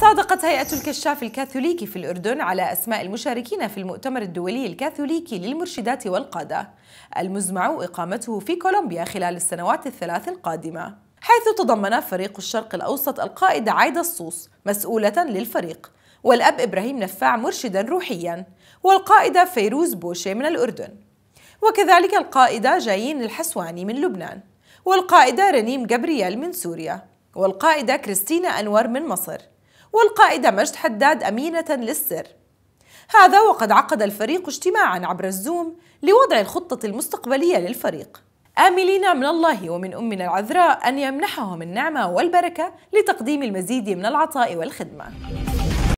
صادقت هيئة الكشاف الكاثوليكي في الأردن على أسماء المشاركين في المؤتمر الدولي الكاثوليكي للمرشدات والقادة المزمع إقامته في كولومبيا خلال السنوات الثلاث القادمة حيث تضمن فريق الشرق الأوسط القائدة عايدة الصوص مسؤولة للفريق والأب إبراهيم نفاع مرشدا روحيا والقائدة فيروز بوشي من الأردن وكذلك القائدة جايين الحسواني من لبنان والقائدة رنيم جبريال من سوريا والقائدة كريستينا أنور من مصر والقائد مجد حداد أمينة للسر هذا وقد عقد الفريق اجتماعا عبر الزوم لوضع الخطة المستقبلية للفريق آملين من الله ومن أمنا العذراء أن يمنحهم النعمة والبركة لتقديم المزيد من العطاء والخدمة